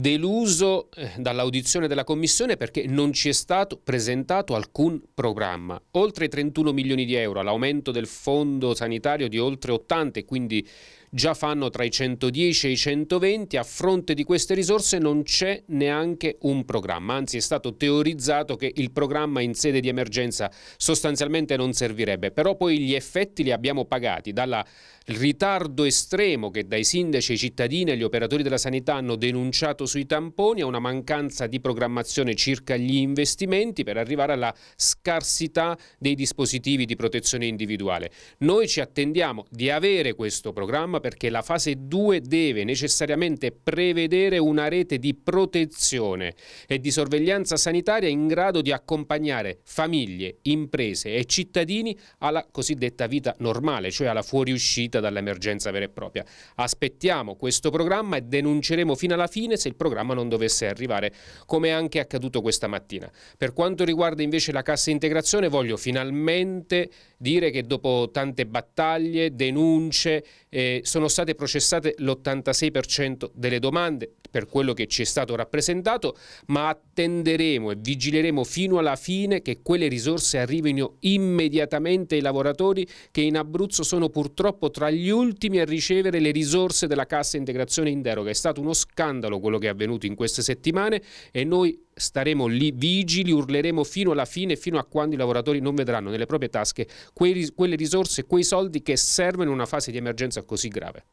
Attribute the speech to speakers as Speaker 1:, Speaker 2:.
Speaker 1: deluso eh, dall'audizione della Commissione perché non ci è stato presentato alcun programma. Oltre 31 milioni di euro, l'aumento del fondo sanitario di oltre 80, e quindi già fanno tra i 110 e i 120, a fronte di queste risorse non c'è neanche un programma, anzi è stato teorizzato che il programma in sede di emergenza sostanzialmente non servirebbe, però poi gli effetti li abbiamo pagati dal ritardo estremo che dai sindaci, ai cittadini e agli operatori della sanità hanno denunciato sui tamponi, a una mancanza di programmazione circa gli investimenti per arrivare alla scarsità dei dispositivi di protezione individuale. Noi ci attendiamo di avere questo programma perché la fase 2 deve necessariamente prevedere una rete di protezione e di sorveglianza sanitaria in grado di accompagnare famiglie, imprese e cittadini alla cosiddetta vita normale, cioè alla fuoriuscita dall'emergenza vera e propria. Aspettiamo questo programma e denunceremo fino alla fine se il programma non dovesse arrivare, come anche accaduto questa mattina. Per quanto riguarda invece la cassa integrazione, voglio finalmente dire che dopo tante battaglie, denunce, eh, sono state processate l'86% delle domande per quello che ci è stato rappresentato, ma attenderemo e vigileremo fino alla fine che quelle risorse arrivino immediatamente ai lavoratori che in Abruzzo sono purtroppo tra gli ultimi a ricevere le risorse della cassa integrazione in deroga. È stato uno scandalo quello che che è avvenuto in queste settimane e noi staremo lì vigili, urleremo fino alla fine, fino a quando i lavoratori non vedranno nelle proprie tasche quelle risorse, quei soldi che servono in una fase di emergenza così grave.